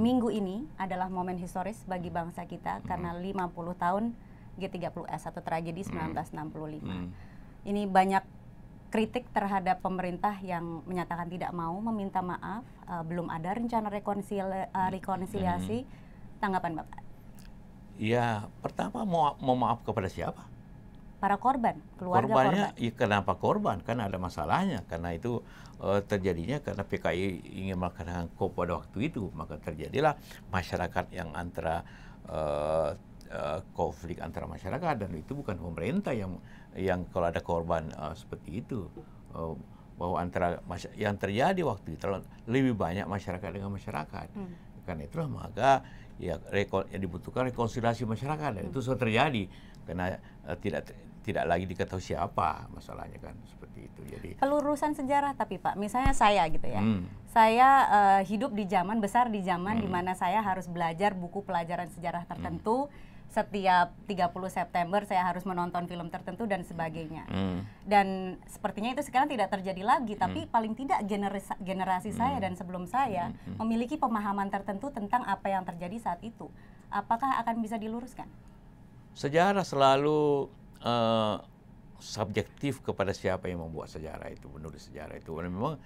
minggu ini adalah momen historis bagi bangsa kita hmm. karena 50 tahun G30S atau tragedi hmm. 1965. Hmm. Ini banyak kritik terhadap pemerintah yang menyatakan tidak mau meminta maaf, uh, belum ada rencana rekonsil uh, rekonsiliasi. Hmm. Tanggapan Bapak? Ya, pertama mau mau maaf kepada siapa? para korban, keluarga Korbannya, korban. Ya, kenapa korban? karena ada masalahnya. Karena itu uh, terjadinya karena PKI ingin melakukan kop pada waktu itu, maka terjadilah masyarakat yang antara uh, konflik antara masyarakat dan itu bukan pemerintah yang yang kalau ada korban uh, seperti itu. Uh, bahwa antara yang terjadi waktu itu lebih banyak masyarakat dengan masyarakat. Hmm kebijakan itulah maka ya, reko, ya dibutuhkan rekonsiliasi masyarakat dan itu sudah terjadi karena uh, tidak tidak lagi diketahui siapa masalahnya kan seperti itu jadi pelurusan sejarah tapi pak misalnya saya gitu ya hmm. saya uh, hidup di zaman besar di zaman hmm. mana saya harus belajar buku pelajaran sejarah tertentu hmm setiap 30 September saya harus menonton film tertentu dan sebagainya. Mm. Dan sepertinya itu sekarang tidak terjadi lagi, tapi hmm. paling tidak generasi, generasi mm. saya dan sebelum saya mm. memiliki pemahaman tertentu tentang apa yang terjadi saat itu. Apakah akan bisa diluruskan? Sejarah selalu uh, subjektif kepada siapa yang membuat sejarah itu, menulis sejarah itu. Memang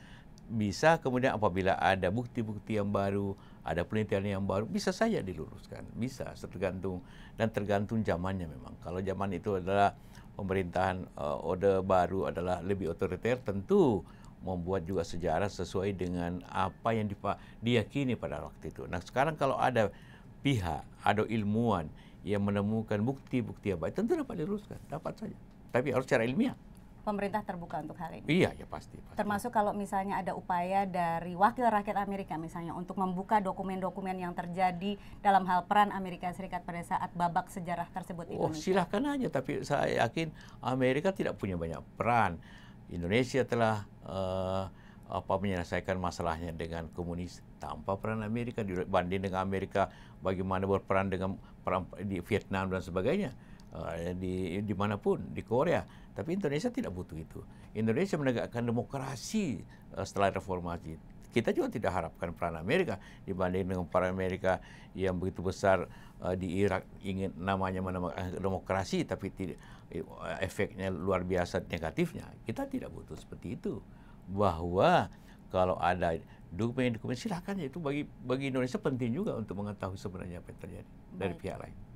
bisa kemudian apabila ada bukti-bukti yang baru, ada penelitian yang baru, bisa saja diluruskan, bisa tergantung dan tergantung zamannya memang. Kalau zaman itu adalah pemerintahan uh, orde baru adalah lebih otoriter, tentu membuat juga sejarah sesuai dengan apa yang diyakini pada waktu itu. Nah sekarang kalau ada pihak, ada ilmuwan yang menemukan bukti-bukti yang baik, tentu dapat diluruskan, dapat saja. Tapi harus secara ilmiah pemerintah terbuka untuk hal ini. Iya, ya pasti, pasti. Termasuk kalau misalnya ada upaya dari wakil rakyat Amerika misalnya untuk membuka dokumen-dokumen yang terjadi dalam hal peran Amerika Serikat pada saat babak sejarah tersebut. Oh, Indonesia. silahkan aja, tapi saya yakin Amerika tidak punya banyak peran. Indonesia telah uh, apa menyelesaikan masalahnya dengan komunis tanpa peran Amerika dibanding dengan Amerika bagaimana berperan dengan peran di Vietnam dan sebagainya. Eh, ya di ya dimanapun di Korea. Tapi Indonesia tidak butuh itu. Indonesia menegakkan demokrasi eh, setelah reformasi. Kita juga tidak harapkan peran Amerika dibanding dengan peran Amerika yang begitu besar uh, di Irak ingin namanya menamakan demokrasi tapi tidak efeknya luar biasa negatifnya. Kita tidak butuh seperti itu. Bahwa kalau ada dokumen-dokumen silakan itu bagi bagi Indonesia penting juga untuk mengetahui sebenarnya apa yang terjadi dari pihak lain.